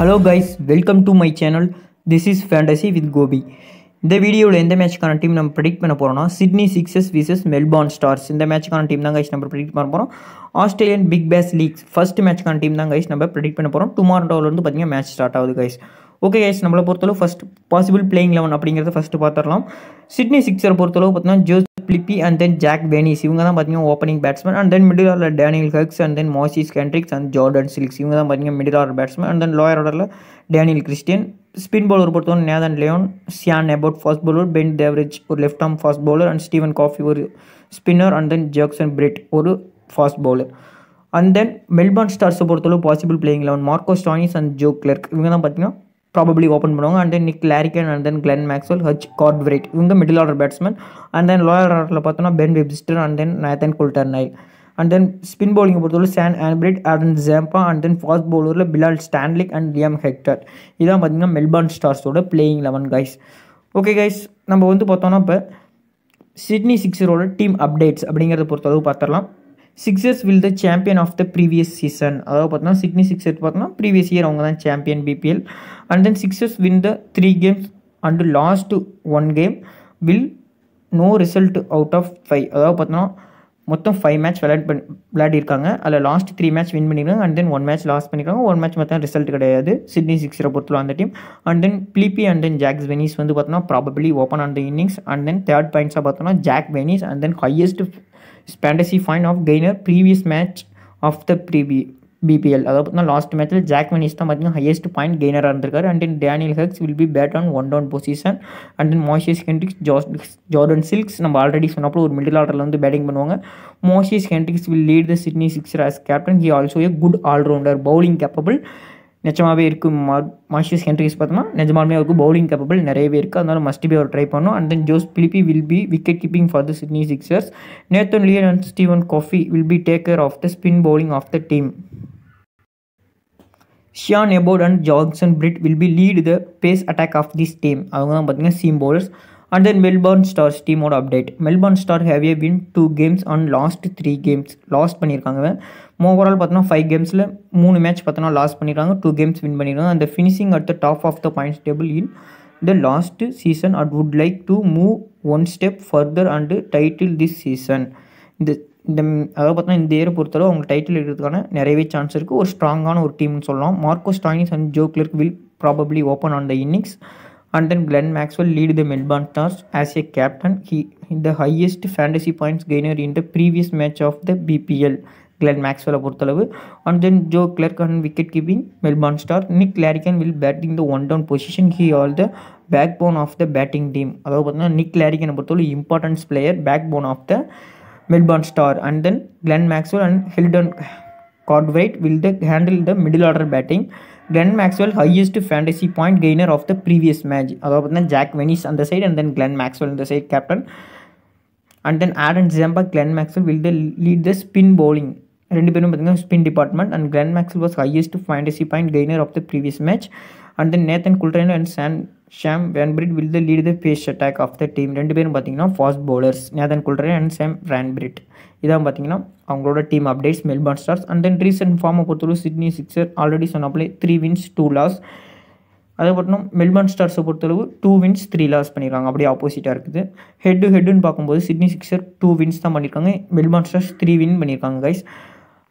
Hello guys welcome to my channel this is fantasy with Gopi இந்த வீடியோவில் எந்த மேட்ச்க்கான டீம் நம்ம ப்ரெடிக்ட் பண்ண போகிறோம்னா Sydney Sixers versus Melbourne Stars இந்த மேட்ச்க்கான டீம் தான் கைஸ் நம்ம ப்ரெடிக்ட் பண்ண போகிறோம் Australian Big Bash League's first மேட்ச்க்கான டீம் தான் கைஸ் நம்ம ப்ரெடிக்ட் பண்ண போகிறோம் டுமாரோலேருந்து பார்த்தீங்கன்னா மேட்ச் ஸ்டார்ட் ஆகுது கைஸ் ஓகே கைஸ் நம்மளை பொறுத்தளவு ஃபஸ்ட் பாசிபிள் பிளேயிங் லெவன் அப்படிங்கிறத ஃபஸ்ட்டு பார்த்துடலாம் சிட்னி சிக்ஸரை பொறுத்தளவு பார்த்தீங்கன்னா Josh Blippi and then Jack Benis இவங்க தான் பார்த்தீங்கன்னா opening batsman and then middle order Daniel Hughes and then Moises Henriques and Jordan Silk இவங்க தான் பார்த்தீங்கன்னா middle order batsman and then lower ஆர்டரில் டேனியல் கிறிஸ்டியன் ஸ்பின் பவுலர் பொறுத்தவரை Nathan Lyon Sean Abbott fast bowler Ben Dwarshuis ஒரு left arm fast bowler and Steven O'Keefe ஒரு spinner and then Jackson Bird ஒரு fast bowler and then Melbourne ஸ்டார்ஸை பொறுத்தளவு possible playing eleven Marco Stoinis and Joe Clarke இவங்க தான் பார்த்தீங்கன்னா probably open பண்ணுவாங்க and then Nick Larkin and then Glenn Maxwell ஹச் Cartwright இவங்க middle order batsman and then lower ஆர்டரில் பார்த்தோன்னா Ben Webster and then Nathan Coulter Nile and then spin bowling பொறுத்தவரை சான் ஆல்பிரிட் Adam Zampa and then fast பவுலரில் Billy Stanlake and Liam ஹெக்டர் இதான் பார்த்தீங்கன்னா மெல்பர்ன் ஸ்டார்ஸோட playing eleven guys okay guys நம்ம வந்து பார்த்தோன்னா இப்போ சிட்னி சிக்ஸரோட டீம் அப்டேட்ஸ் அப்படிங்கிறத பொறுத்தளவு பார்த்துடலாம் Sixers will the champion of the previous season அதாவது பார்த்தோம்னா சிட்னி சிக்ஸர் பார்த்தோன்னா பார்த்தோம்னா ப்ரீவியஸ் இயர் அவங்க தான் champion BBL and then Sixers win the three games and last one game will no result out of five அதாவது பார்த்தோம்னா மொத்தம் five match விளையாட் பண் விளையாடிருக்காங்க அதில் லாஸ்ட் த்ரீ மேட்ச் வின் பண்ணிக்கிறாங்க and then one match loss பண்ணிக்கிறாங்க ஒன் மேட்ச் மொத்தம் ரிசல்ட் கிடையாது சிட்னி சிக்ஸரை பொறுத்தவரை அந்த team and then Philippe and then Jack வெனிஸ் வந்து பார்த்தோம்னா probably open on the innings and then third பாயிண்ட்ஸாக பார்த்தோம்னா ஜாக் வெனிஸ் and then highest fantasy fine of gainer previous match of the previous BBL அதாவது பார்த்தீங்கன்னா லாஸ்ட் மேட்ச்சில் ஜாக் வெனிஸ் தான் பார்த்தீங்கன்னா ஹையஸ்ட் பாயிண்ட் கெய்னராக இருந்திருக்காரு and then Daniel Hughes will be bat on one down position and then Moises Henriques Josh Jordan Silk நம்ம already சொன்னப்போ ஒரு மிடில் ஆர்டரில் வந்து பேட்டிங் பண்ணுவாங்க Moises Henriques will lead the Sydney Sixer as captain he also a good allrounder bowling capable நிச்சயமாகவே இருக்கும் மார் மார்ஷியஸ் Henry's பார்த்தோம்னா நிஜமாலுமே அவருக்கு பவுலிங் கேப்பபிள் நிறையவே இருக்குது அதனால மஸ்ட் பி அவர் ட்ரை பண்ணணும் and then Josh Philippe will be wicket keeping for the Sydney Sixers Nathan Lyon and Steven O'Keefe will be taker of the spin bowling of the team Sean Abbott and Johnson Bird will be lead the pace attack of this team அவங்க தான் பார்த்தீங்கன்னா seam bowlers and then Melbourne Stars டீமோட update Melbourne Star have a win two games and last three games lost பண்ணியிருக்காங்க overall பார்த்தோன்னா five கேம்ஸில் மூணு match பார்த்தோன்னா last பண்ணியிருக்காங்க two games win பண்ணியிருக்காங்க அந்த finishing at the top of the points table in the last season at would like to move one step further and title this season இந்த இந்த அதாவது பார்த்தோன்னா இந்த இயரை பொறுத்தளவு அவங்க டைட்டில் எடுக்கிறதுக்கான நிறையவே சான்ஸ் இருக்குது ஒரு ஸ்ட்ராங்கான ஒரு டீம்னு சொல்லலாம் Marcus Stoinis and Joe Clarke will probably open on the innings and then Glenn Maxwell lead the Melbourne Stars as a captain. He the highest fantasy points gainer in the previous match of the BPL. Glenn Maxwell Aburthalabu. And then Joe Clerk and wicket keeping Melbourne Star. Nick Larrigan will bat in the one-down position. He all the backbone of the batting team. Nick Larrigan Aburthalabu, importance player, backbone of the Melbourne Star. And then Glenn Maxwell and Hilton Cartwright will the handle the middle order batting. Glenn Maxwell highest fantasy point gainer of the previous match. Other than Jack Venice on the side and then Glenn Maxwell on the side captain. And then Aaron Zemba, Glenn Maxwell will the lead the spin bowling. spin department and Glenn Maxwell was highest fantasy point gainer of the previous match. And then Nathan Coulter and San Sam Rainbird will the lead the pace attack of the team ரெண்டு பேரும் பார்த்தீங்கன்னா fast bowlers Nathan Coulter and Sam Rainbird இதான் பார்த்தீங்கன்னா அவங்களோட team updates Melbourne Stars and then recent ஃபார்மை பொறுத்தவரை Sydney Sixer already சொன்னாப்பிலே three wins two loss அதை பார்த்தோம் மெல்பர்ன் ஸ்டார்ஸை பொறுத்தளவு டூ வின்ஸ் த்ரீ லாஸ் பண்ணியிருக்காங்க அப்படியே ஆப்போசிட்டாக இருக்குது ஹெட் டு ஹெட்டுன்னு பார்க்கும்போது சிட்னி சிக்ஸர் டூ வின்ஸ் தான் பண்ணியிருக்காங்க மெல்பர்ன் ஸ்டார்ஸ் த்ரீ வின் பண்ணியிருக்காங்க guys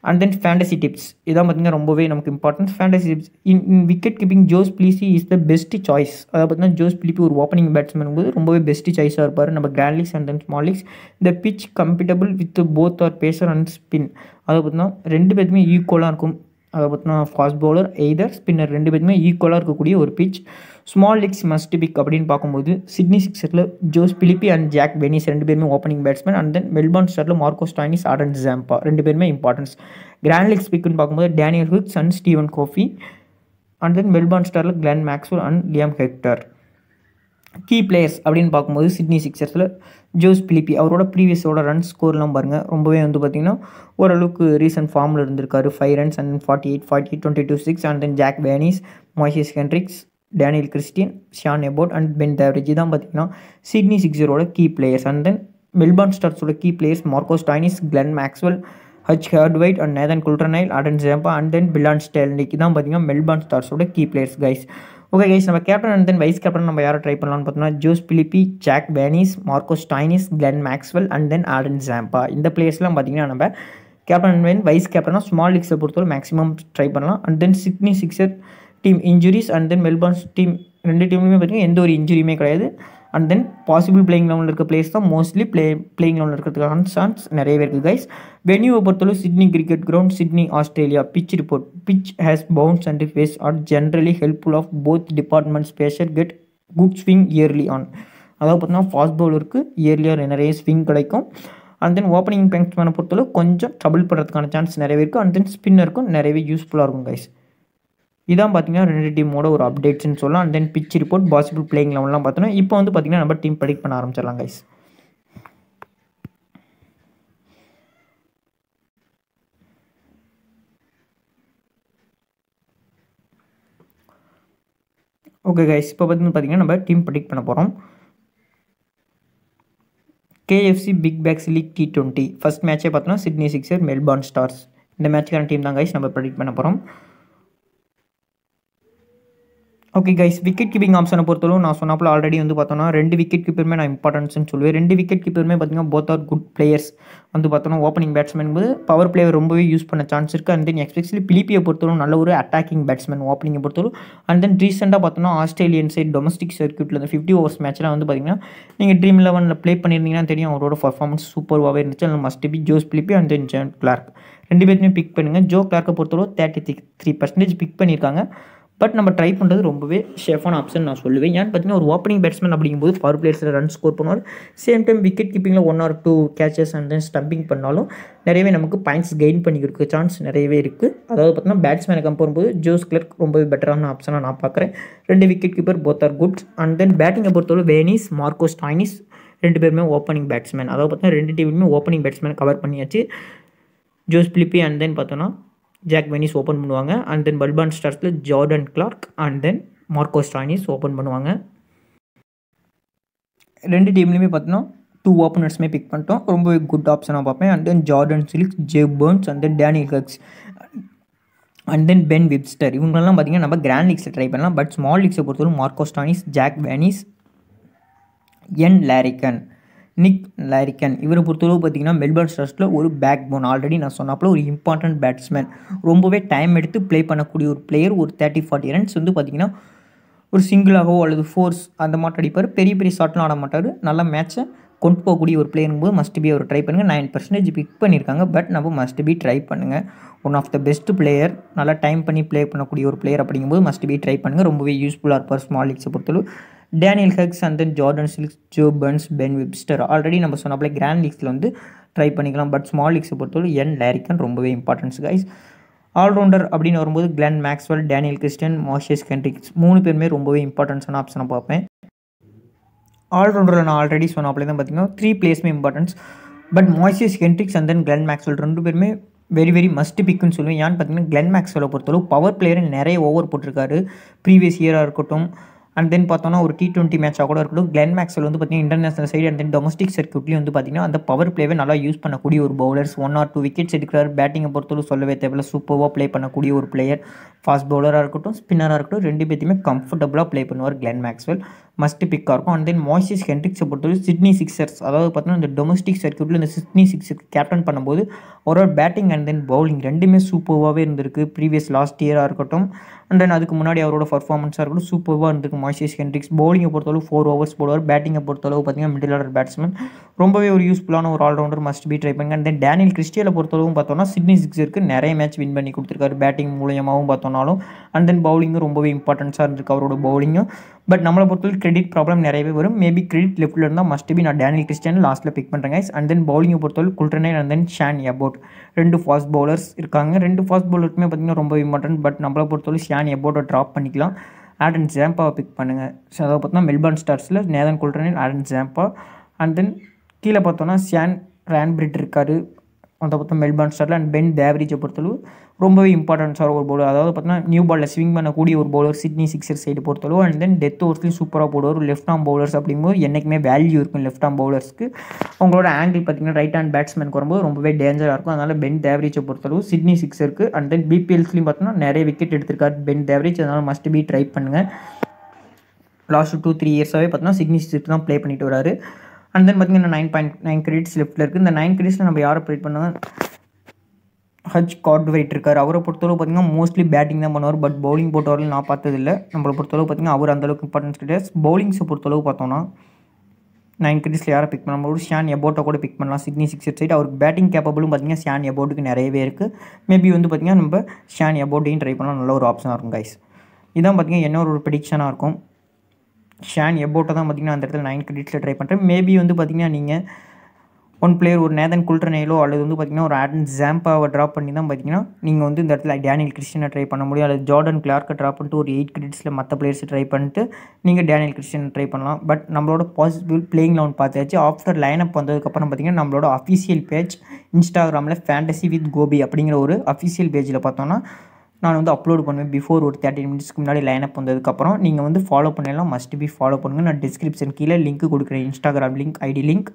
and then fantasy tips இதான் பார்த்திங்கன்னா ரொம்பவே நமக்கு importance fantasy tips in in wicket keeping Josh Philippe is the best choice அதாவது பார்த்திங்கன்னா ஜோஸ் பிளிப்பி ஒரு ஓப்பனிங் பேட்ஸ்மேன் போது ரொம்பவே பெஸ்ட் சாய்ஸாக இருப்பார் நம்ம grand leagues and then small leagues the pitch comfortable with both are pacer and spin அதை பார்த்திங்கன்னா ரெண்டு பேருமே ஈக்குவலாக இருக்கும் அதை பார்த்தினா ஃபாஸ்ட் பவுலர் எய்தர் ஸ்பின்னர் ரெண்டு பேருமே ஈக்குவலாக இருக்கக்கூடிய ஒரு pitch small leagues must pick அப்படின்னு பார்க்கும்போது சிட்னி சிக்ஸரில் Josh Philippe and Jack Vince ரெண்டு பேருமே opening batsman and then Melbourne ஸ்டாரில் மார்க்கோ ஸ்டாயினிஸ் அண்ட் ஜாம்பா ரெண்டு பேருமே இம்பார்ட்டன்ஸ் கிராண்ட் லிக்ஸ் பிக்குன்னு பார்க்கும்போது Daniel Hughes and Steven O'Keefe and then Melbourne ஸ்டாரில் கிளென் மேக்ஸ்வெல் அண்ட் லியாம் ஹெக்டர் கீ பிளேயர்ஸ் அப்படின்னு பார்க்கும்போது சிட்னி சிக்ஸர்ஸில் ஜோஸ் பிலிப்பி அவரோட ப்ரீவியஸோட ரன் ஸ்கோர்லாம் பாருங்கள் ரொம்பவே வந்து பார்த்திங்கன்னா ஓரளவுக்கு ரீசெண்ட் ஃபார்மில் இருந்திருக்காரு five runs and forty eight forty eight twenty two six and then Jack Vince Moises Henriques Daniel Christian Sean Abbott and Ben Dwarshuis தான் பார்த்திங்கன்னா சிட்னி சிக்ஸரோட key players and then Melbourne ஸ்டார்ஸோட key players Marcus Stoinis Glenn Maxwell ஹச் ஹர்ட்வைட் and Nathan Coulter-Nile Adam Zampa and then Billy ஸ்டேல்னிக்கு தான் பார்த்திங்கன்னா Melbourne ஸ்டார்ஸோட key players guys okay guys நம்ம captain and then vice captain நம்ம யாரும் ட்ரை பண்ணலாம்னு பார்த்தோம்னா Josh Philippe Jack Vince Marcus Stoinis Glenn Maxwell and then Adam Zampa இந்த பிளேஸ்லாம் பார்த்தீங்கன்னா நம்ம கேப்டன் அண்ட் தென் வைஸ் கேப்டனாக ஸ்மால் லீக்ஸை பொறுத்தவரை மேக்ஸிமம் ட்ரை பண்ணலாம் and then Sydney Sixer team injuries and then Melbourne's team ரெண்டு டீம்லையுமே பார்த்தீங்கன்னா எந்த ஒரு இன்ஜுரியுமே கிடையாது அண்ட் தென் பாசிபிள் பிளேயிங் லெவனில் இருக்க பிளேஸ் தான் மோஸ்ட்லி பிளே பிளேயிங் லெவனில் இருக்கிறதுக்கான சான்ஸ் நிறையவே இருக்குது கைஸ் வென்யூவை பொறுத்தளவு Sydney cricket ground Sydney Australia pitch report pitch has bounce and pace are generally helpful of both departments pacer get good swing early on அதாவது பார்த்தீங்கன்னா ஃபாஸ்ட் பவுலருக்கு இயர்லியாக நிறைய ஸ்விங் கிடைக்கும் அண்ட் தென் ஓப்பனிங் பேங்க்ஸ்மேனை பொறுத்தளவு கொஞ்சம் ட்ரபிள் பண்ணுறதுக்கான chance நிறையவே இருக்குது and தென் ஸ்பின்னருக்கும் நிறையவே யூஸ்ஃபுல்லாக இருக்கும் கைஸ் இதான் பார்த்திங்கன்னா ரெண்டு டீமோட ஒரு அப்டேட்ஸ்ன்னு சொல்லலாம் and then pitch report possible playing லெவன்லாம் பார்த்தோம்னா இப்போ வந்து பார்த்திங்கன்னா நம்ம டீம் ப்ரெடிக்ட் பண்ண ஆரம்பிச்சிடலாம் கைஸ் ஓகே கைஸ் இப்போ பார்த்து பார்த்திங்கன்னா நம்ம டீம் ப்ரெடிக்ட் பண்ண போகிறோம் KFC Big Bash League T twenty first மேட்சே பார்த்தோம்னா சிட்னி சிக்ஸர் மெல்பார்ன் ஸ்டார்ஸ் இந்த மேட்சுக்கான டீம் தான் கைஸ் நம்ம ப்ரெடிக்ட் பண்ண போகிறோம் ஓகே கைஸ் விக்கெட் கீப்பிங் ஆப்ஷனை பொறுத்தவரை நான் சொன்னப்பல ஆல்ரெடி வந்து பார்த்தோன்னா ரெண்டு விக்கெட் கீப்பருமே நான் இம்பார்ட்டன்ஸ்னு சொல்லுவேன் ரெண்டு விக்கெட் கீப்பருமே பார்த்தீங்கன்னா போத் ஆர் குட் பிளேயர்ஸ் வந்து பார்த்தோன்னா ஓப்பனிங் பேட்ஸ்மேன் போது பவர் பிளேயர் ரொம்பவே யூஸ் பண்ண சான்ஸ் இருக்குது அண்ட் தென் எக்ஸ்பெஷலி பிலிப்பியை பொறுத்தவரை நல்ல ஒரு அட்டாக்கிங் பேட்ஸ்மேன் ஓப்பனிங்கை பொறுத்தவரை அண்ட் தென் ரீசெண்டாக பார்த்தோன்னா ஆஸ்திரேலியன் சைட் டொமஸ்டிக் சர்க்கியூட்டில் இந்த ஃபிஃப்டி ஓவர்ஸ் மேட்ச்லாம் வந்து பார்த்தீங்கன்னா நீங்கள் ட்ரீம் லெவனில் ப்ளே பண்ணியிருந்தீங்கன்னா தெரியும் அவரோட பர்ஃபார்மன்ஸ் சூப்பர்வாகவே இருந்துச்சு அதில் must be Josh Philippe and then Jane Clarke ரெண்டு பேருமே பிக் பண்ணுங்கள் ஜோ கிளார்க்கை பொறுத்தவரை தேர்ட்டி த்ரீ பர்சன்டேஜ் பிக் பண்ணியிருக்காங்க பட் நம்ம ட்ரை பண்ணுறது ரொம்பவே ஷேஃபான ஆப்ஷன் நான் சொல்லுவேன் ஏன் பார்த்தீங்கன்னா ஒரு ஓப்பனிங் பேட்ஸ்மேன் அப்படிங்கும்போது பவர் பிளேயர்ஸில் ரன் ஸ்கோர் பண்ணுவார் சேம் டைம் விக்கெட் கீப்பிங்கில் one or two catches and then stumping பண்ணாலும் நிறையவே நமக்கு பாயிண்ட்ஸ் கெயின் பண்ணி கொடுக்க சான்ஸ் நிறையவே இருக்குது அதாவது பார்த்தீங்கன்னா பேட்ஸ்மேனை கம்பேர் போது ஜோஸ் கிளர்க் ரொம்பவே பெட்டரான ஆப்ஷனாக நான் பார்க்குறேன் ரெண்டு wicket keeper both are good and then பேட்டிங்கை பொறுத்தவரை வேனிஸ் மார்க்கோ ஸ்டாயினிஸ் ரெண்டு பேருமே ஓப்பனிங் பேட்ஸ்மேன் அதாவது பார்த்தீங்கன்னா ரெண்டு டீமுமே ஓப்பனிங் பேட்ஸ்மேன் கவர் பண்ணியாச்சு ஜோஸ் பிலிப்பி அண்ட் தென் பார்த்தோன்னா ஜாக் வெனிஸ் ஓப்பன் பண்ணுவாங்க அண்ட் தென் பல்பான் ஸ்டார்ஸில் Jordan Clarke and then Marcus Stoinis open பண்ணுவாங்க ரெண்டு டீம்லேயுமே பார்த்தோன்னா டூ ஓப்பனர்ஸுமே பிக் பண்ணிட்டோம் ரொம்ப குட் ஆப்ஷனாக பார்ப்பேன் and then Jordan Silk J Burns and then Daniel Hughes and then Ben Webster இவங்கெல்லாம் பார்த்திங்கன்னா நம்ம கிராண்ட் லீக்ஸில் ட்ரை பண்ணலாம் பட் ஸ்மால் லீக்ஸை மார்க்கோ ஸ்டானிஸ் ஜாக் வேனிஸ் என் லாரிகன் நிக் லாரிக்கன் இவரை பொறுத்தளவு பார்த்தீங்கன்னா மெல்பர்ன் ஸ்டார்ஸில் ஒரு பேக் போன் ஆல்ரெடி நான் சொன்னாப்பில் ஒரு இம்பார்ட்டன்ட் பேட்ஸ்மேன் ரொம்பவே டைம் எடுத்து ப்ளே பண்ணக்கூடிய ஒரு பிளேயர் ஒரு தேர்ட்டி ஃபார்ட்டி ரன்ஸ் வந்து பார்த்திங்கன்னா ஒரு சிங்கிளாகவோ அல்லது ஃபோர்ஸ் அந்த மாட்டம் அடிப்பார் பெரிய பெரிய ஷாட்லாம் ஆட மாட்டார் நல்ல மேட்ச்சை கொண்டு போகக்கூடிய ஒரு பிளேயருங்கும் போது மஸ்ட் பி அவர் ட்ரை பண்ணுங்கள் நைன் பர்சன்டேஜ் பிக் பண்ணியிருக்காங்க பட் நம்ம மஸ்ட் பி ட்ரை பண்ணுங்கள் one of the best player நல்லா டைம் பண்ணி ப்ளே பண்ணக்கூடிய ஒரு பிளேயர் அப்படிங்கும்போது மஸ்ட் பி ட்ரை பண்ணுங்கள் ரொம்பவே யூஸ்ஃபுல்லாக இருப்பார் ஸ்மால் லீக்ஸை பொறுத்தளவு Daniel Hughes and then Jordan Silk Joe Burns Ben Webster already நம்ம சொன்னப்பல கிராண்ட் லீக்ஸில் வந்து ட்ரை பண்ணிக்கலாம் பட் ஸ்மால் லீக்ஸை பொறுத்தவரை என் லேரிக்கன் ரொம்பவே இம்பார்ட்டன்ஸ் கைஸ் ஆல்ரவுண்டர் அப்படின்னு வரும்போது Glenn Maxwell Daniel Christian Moises Henriques மூணு பேருமே ரொம்பவே இம்பார்ட்டன்ஸான ஆப்ஷனை பார்ப்பேன் ஆல்ரவுண்டரில் நான் ஆல்ரெடி சொன்னாப்லே தான் பார்த்தீங்கன்னா த்ரீ பிளேஸ்மே importance but Moises Henriques and then Glenn Maxwell ரெண்டு பேருமே வெரி வெரி மஸ்ட் பிக்குன்னு சொல்லுவேன் ஏன்னு பார்த்தீங்கன்னா கிளென் மேக்ஸ்வெலை பொறுத்தளவு பவர் பிளேயர் நிறைய ஓவர் போட்டிருக்காரு ப்ரீவியஸ் இயராக இருக்கட்டும் அண்ட் தென் பார்த்தோன்னா ஒரு டி டுவெண்ட்டி மேட்சாக கூட இருக்கட்டும் கிளென் மேக்ஸில் வந்து பார்த்தீங்கன்னா international side and then domestic சர்க்கியூட்லேயும் வந்து பார்த்தீங்கன்னா அந்த பவர் பிளேவே நல்லா யூஸ் பண்ணக்கூடிய ஒரு bowlers one or two wickets எடுக்கிறார் பேட்டிங்கை பொறுத்தவரை சொல்லவே தேவையில்ல சூப்பராக ப்ளே பண்ணக்கூடிய ஒரு பிளேயர் ஃபாஸ்ட் பவுலராக இருக்கட்டும் ஸ்பின்னராக இருக்கட்டும் ரெண்டு பேத்தையுமே கம்ஃபர்டபுளாக ப்ளே பண்ணுவார் கிளென் மேக்ஸ்வெல் மஸ்ட் பிக்காக இருக்கும் அண்ட் தென் மாய்ஸிஸ் ஹென்ட்ரிக்ஸை பொறுத்தவரை சிட்னி சிக்ஸர்ஸ் அதாவது பார்த்தீங்கன்னா இந்த டொமஸ்டிக் சர்க்கியூட்டில் இந்த சிட்னி சிக்ஸுக்கு கேப்டன் பண்ணும்போது ஒரு பேட்டிங் அண்ட் தென் பவுலிங் ரெண்டுமே சூப்பராகவே இருந்திருக்கு ப்ரீவியஸ் லாஸ்ட் இயராக இருக்கட்டும் அண்ட் தென் அதுக்கு முன்னாடி அவரோட பர்ஃபார்மன்ஸாக இருக்கும் சூப்பர்வாக இருந்திருக்கு மாய்ஸஸ் ஹென்ரிக்ஸ் பவுலிங்கை பொறுத்தளவு ஃபோர் ஓவர்ஸ் போடுவார் பேட்டிங்கை பொறுத்தளவு பார்த்தீங்கன்னா மிடில் ஆர்டர் பேட்ஸ்மேன் ரொம்பவே ஒரு யூஸ்ஃபுல்லான ஒரு ஆல்ரவுண்டர் மஸ்ட் பி ட்ரை பண்ணுங்க அண்ட் தென் டேனியல் கிறிஸ்டியில் பொறுத்தளவும் பார்த்தோம்னா சிட்னி சிக்ஸருக்கு நிறைய மேட்ச் வின் பண்ணி கொடுத்துருக்காரு பேட்டிங் மூலியமாகவும் பார்த்தோம்னாலும் அண்ட் தென் பவுலிங்கும் ரொம்பவே இம்பார்ட்டன்ஸாக இருந்திருக்கு அவரோட பவுலிங்கும் பட் நம்மளை பொறுத்தவரைக்கும் கிரெடிட் ப்ராப்ளம் நிறையவே வரும் மேபி கிரெடிட் லெஃப்ட்டில் இருந்தால் மஸ்ட் பி நான் டேனியல் கிறிஸ்டியன் லாஸ்ட்டில் பிக் பண்ணுறேன் கைஸ் அண்ட் தென் பவுலிங்கை பொறுத்தவரை குல்டனே அண்ட் தென் ஷான் அபோட் ரெண்டு ஃபாஸ்ட் பவுலர்ஸ் இருக்காங்க ரெண்டு ஃபாஸ்ட் பவுலருக்குமே பார்த்திங்கன்னா ரொம்ப இம்பார்ட்டன்ட் பட் நம்மளை பொறுத்தவரை ஷேன் மேன் போட்டோ ட்ராப் பண்ணிக்கலாம் ஆடன் ஜாம்பாவை பிக் பண்ணுங்கள் ஸோ அதை பார்த்தோம்னா மெல்பர்ன் ஸ்டார்ஸில் Nathan Coulter-Nile Adam Zampa and then கீழே பார்த்தோன்னா சியான் ரேன்பிரிட் இருக்கார் அந்த பார்த்தா மெல்பர்ன் ஸ்டாரில் அண்ட் பென் தேவரிஜை பொறுத்தளவு ரொம்பவே இம்பார்ட்டன்ஸாக ஒரு பவுலர் அதாவது பார்த்தீங்கன்னா நியூ பாலில் ஸ்விங் பண்ணக்கூடிய ஒரு பவுலர் சிட்னி சிக்ஸர் சைடு பொறுத்தளவு அண்ட் தென் டெத் ஓவர்ஸ்லையும் சூப்பராக போடுவார் லெஃப்ட் ஆம் பவுலர்ஸ் அப்படிங்கும்போது என்றைக்குமே வேல்யூ இருக்கும் லெஃப்ட் ஆம் பவுலர்ஸ்க்கு அவங்களோட ஆங்கிள் பார்த்திங்கன்னா ரைட் ஹேண்ட் பேட்ஸ்மேன் வரும்போது ரொம்பவே டேஞ்சராக இருக்கும் அதனால் பென் தேவரேஜை பொறுத்தளவு சிட்னி சிக்ஸருக்கு அண்ட் தென் பிபிஎல்ஸ்லையும் பார்த்தீங்கன்னா நிறைய விக்கெட் எடுத்திருக்காரு பென் தேவரேஜ் அதனால் மஸ்ட் பி ட்ரை பண்ணுங்கள் லாஸ்ட் டூ த்ரீ இயர்ஸாகவே பார்த்தீங்கன்னா சிட்னி சிக்ஸ் தான் ப்ளே பண்ணிட்டு வராரு அண்ட் தென் பார்த்தீங்கன்னா நைன் பாயிண்ட் நைன் கிரெடிட்ஸ் லெஃப்ட்டில் இருக்குது இந்த நைன் கிரெடிட்ஸில் நம்ம யாரை ப்ரேட் பண்ணுவோம் ஹஜ் காட்வைட் இருக்கார் அவரை பொறுத்தளவு பார்த்திங்கன்னா மோஸ்ட்லி பேட்டிங் தான் பண்ணுவார் பட் பவுலிங் போட்டவரில் நான் பார்த்ததில்ல நம்மளை பொறுத்தளவு பார்த்திங்கன்னா அவர் அந்தளவுக்கு இம்பார்ட்டன்ஸ் கிடையாது பவுலிங்ஸை பொறுத்தளவு பார்த்தோம்னா நைன் கிரிட்டிஸில் யாரை பிக் பண்ணலாம் ஒரு ஷான் எபோட்டை கூட பிக் பண்ணலாம் சிட்னி சிக்ஸ் சைட் அவருக்கு பேட்டிங் கேப்பபிளும் பார்த்திங்கன்னா ஷான் எபோட்டுக்கு நிறையவே இருக்குது மேபி வந்து பார்த்திங்கன்னா நம்ம ஷான் எபோட்டையும் ட்ரை பண்ணலாம் நல்ல ஒரு ஆப்ஷனாக இருக்கும் கைஸ் இதான் பார்த்திங்கன்னா என்ன ஒரு ப்ரடிக்ஷனாக இருக்கும் ஷேன் எபோட்டை தான் பார்த்திங்கன்னா அந்த இடத்துல நைன் கிரெடிட்ஸில் ட்ரை பண்ணுறேன் மேபி வந்து பார்த்திங்கன்னா நீங்கள் ஒன் பிளேயர் ஒரு நேதன் குல்ட்ரனையிலோ அல்லது வந்து பார்த்திங்கன்னா ஒரு ஆடன் ஜாம்பாவை ட்ராப் பண்ணி தான் பார்த்திங்கன்னா நீங்கள் வந்து இந்த இடத்துல டேனியல் கிறிஸ்டினை ட்ரை பண்ண முடியும் அல்லது ஜார்டன் கிளார்க்கை ட்ராப் பண்ணிட்டு ஒரு எயிட் கிரெடிட்ஸில் மற்ற பிளேயர்ஸை ட்ரை பண்ணிட்டு நீங்கள் டேனியல் கிறிஸ்டினை ட்ரை பண்ணலாம் பட் நம்மளோட பாசிபிள் பிளேயிங் லவுன் பார்த்தாச்சு ஆஃப்டர் லைனப் வந்ததுக்கப்புறம் பார்த்திங்கன்னா நம்மளோட அஃபிஷியல் பேஜ் இன்ஸ்டாகிராமில் ஃபேண்டசி வித் கோபி அப்படிங்கிற ஒரு அஃபிஷியல் பேஜில் பார்த்தோன்னா நான் வந்து அப்லோட் பண்ணுவேன் பிஃபோர் ஒரு தேர்ட்டி மினிட்ஸ்க்கு முன்னாடி அப் வந்ததுக்கப்புறம் நீங்கள் வந்து ஃபாலோ பண்ணலாம் மஸ்ட் பி ஃபாலோ பண்ணுங்கள் நான் டிஸ்கிரிப்ஷன் கீழே லிங்க் கொடுக்குறேன் இன்ஸ்டாகிராம் லிங்க் ஐடி லிங்க்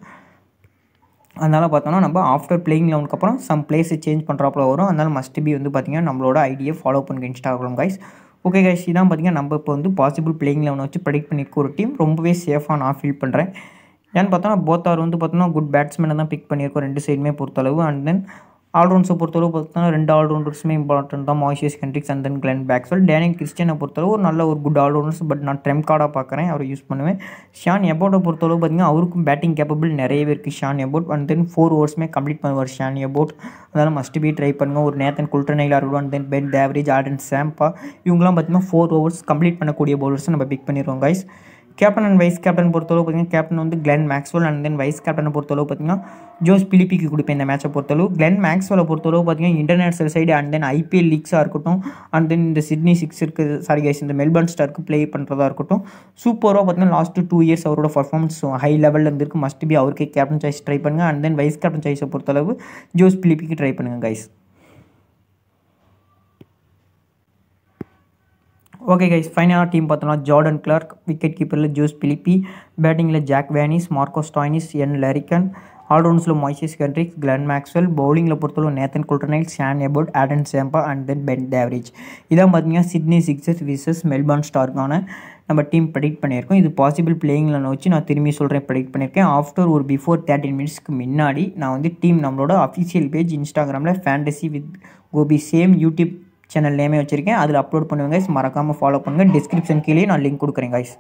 அதனால் பார்த்தோன்னா நம்ம ஆஃப்டர் பிளேயிங் லவுனுக்கு அப்புறம் சம் பிளேஸை சேஞ்ச் பண்ணுறாப்புல வரும் அதனால் மஸ்ட் பி வந்து பார்த்தீங்கன்னா நம்மளோட ஐடியை ஃபாலோ பண்ணுங்கள் இன்ஸ்டாகிராம் கைஸ் ஓகே கைஸ் இதான் பார்த்தீங்கன்னா நம்ம இப்போ வந்து பாசிபிள் பிளேயிங் லெவனை வச்சு ப்ரெடிக்ட் பண்ணிக்க ஒரு டீம் ரொம்பவே சேஃபாக நான் ஃபீல் பண்ணுறேன் ஏன்னு பார்த்தோன்னா போத்தார் வந்து பார்த்தோன்னா குட் பேட்ஸ்மேனை தான் பிக் பண்ணியிருக்கோம் ரெண்டு சைடுமே பொறுத்தளவு அண்ட் தென் ஆல்ரவுண்ட்ஸை பொறுத்தளவு பார்த்தீங்கன்னா ரெண்டு ஆல்ரவுண்டர்ஸுமே இம்பார்ட்டன்ட் தான் Moises Henriques and then Glenn Maxwell Daniel கிறிஸ்டியனை பொறுத்தளவு ஒரு நல்ல ஒரு குட் ஆல்ரவுண்டர்ஸ் பட் நான் ட்ரெம் கார்டாக பார்க்குறேன் அவரை யூஸ் பண்ணுவேன் ஷான் எபோட்டை பொறுத்தளவு பார்த்திங்கன்னா அவருக்கும் பேட்டிங் கேப்பபிள் நிறையவே இருக்குது Sean Abbott and then four ஓவர்ஸுமே கம்ப்ளீட் பண்ணுவார் ஷான் எபோட் அதனால் மஸ்ட் பி ட்ரை பண்ணுங்கள் ஒரு நேத்தன் குல்ட்ரனைலாக இருக்கட்டும் and then Ben Dwarshuis Adam Zampa இவங்கெல்லாம் பார்த்திங்கன்னா ஃபோர் ஓவர்ஸ் கம்ப்ளீட் பண்ணக்கூடிய பவுலர்ஸை நம்ம பிக் பண்ணிடுவோம் guys captain and vice captain பொறுத்தளவு பார்த்தீங்கன்னா கேப்டன் வந்து Glenn Maxwell and then vice கேப்டனை பொறுத்தளவு பார்த்தீங்கன்னா ஜோஸ் பிலிப்பிக்கு கொடுப்பேன் இந்த மேட்சை பொறுத்தளவு கிளென் மேக்ஸ்வலை பொறுத்தளவு பார்த்தீங்கன்னா international side and then IPL லீக்ஸாக இருக்கட்டும் அண்ட் தென் இந்த சிட்னி சிக்ஸ் இருக்குது சாரி கைஸ் இந்த மெல்பர்ன் ஸ்டாருக்கு ப்ளே பண்ணுறதா இருக்கட்டும் சூப்பராக பார்த்தீங்கன்னா லாஸ்ட் டூ இயர்ஸ் அவரோட பர்ஃபார்மன்ஸ் ஹை லெவலில் இருந்திருக்கு மஸ்ட் பி அவருக்கு கேப்டன் சாய்ஸ் ட்ரை பண்ணுங்கள் அண்ட் தென் வைஸ் கேப்டன் சாய்ஸை பொறுத்தளவு ஜோஸ் பிலிப்பிக்கு ட்ரை பண்ணுங்கள் கைஸ் ஓகே கைஸ் ஃபைனலாக டீம் பார்த்தோம்னா ஜார்டன் கிளார்க் விக்கெட் கீப்பரில் ஜூஸ் பிலிப்பி பேட்டிங்கில் ஜாக் வேனிஸ் மார்க்கோஸ் ஸ்டாயினிஸ் என் லெரிக்கன் ஆல்ரவுண்ட்ஸில் மொய்சிஸ் கண்ட்ரிக் கிளன் மேக்ஸ்வெல் பவுலிங்கில் பொறுத்தவரை Nathan Coulter-Nile Sean Abbott Adam Zampa and then Ben Dwarshuis இதான் பார்த்தீங்கன்னா சிட்னி சிக்ஸஸ் விசஸ் மெல்பர்ன் ஸ்டார்க்கான நம்ம டீம் ப்ரெடிக்ட் பண்ணியிருக்கோம் இது பாசிபிள் பிளேயிங்கில் வச்சு நான் திரும்பி சொல்கிறேன் ப்ரெடிக்ட் பண்ணியிருக்கேன் ஆஃப்டர் ஒரு பிஃபோர் தேர்ட்டின் மினிட்ஸ்க்கு முன்னாடி நான் வந்து டீம் நம்மளோட அஃபிஷியல் பேஜ் இன்ஸ்டாகிராமில் fantasy with Gopi same YouTube channel நேமே வச்சுருக்கேன் அதில் அப்லோட் பண்ணுவேங்க கைஸ் மறக்காமல் ஃபாலோ பண்ணுங்கள் டிஸ்கிரிப்ஷன் கீழே நான் லிங்க் கொடுக்குறேன் கைஸ்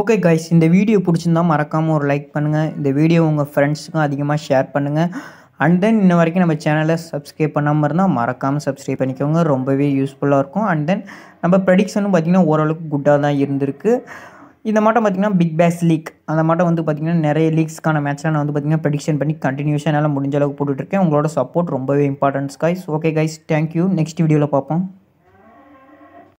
ஓகே கைஸ் இந்த வீடியோ பிடிச்சிருந்தா மறக்காமல் ஒரு லைக் பண்ணுங்கள் இந்த வீடியோ உங்கள் ஃப்ரெண்ட்ஸுக்கும் அதிகமாக ஷேர் பண்ணுங்கள் அண்ட் தென் இன்ன வரைக்கும் நம்ம சேனலை சப்ஸ்கிரைப் பண்ணாமல் இருந்தால் மறக்காமல் சப்ஸ்கிரைப் பண்ணிக்கோங்க ரொம்பவே யூஸ்ஃபுல்லாக இருக்கும் அண்ட் தென் நம்ம ப்ரெடிக்ஷனும் பார்த்திங்கன்னா ஓரளவுக்கு குட்டாக தான் இருந்திருக்கு இந்த மாட்டம் பார்த்திங்கன்னா பிக் பேஸ் லீக் அந்த மாட்டம் வந்து பார்த்திங்கன்னா நிறைய லீக்ஸ்க்கான மேட்ச்லாம் நான் வந்து பார்த்திங்கன்னா ப்ரெடிக்ஷன் பண்ணி கண்டினியூஷனால் முடிஞ்ச அளவுக்கு போட்டுட்ருக்கேன் உங்களோட சப்போர்ட் ரொம்பவே importance guys okay guys thank you next வீடியோவில் பார்ப்போம்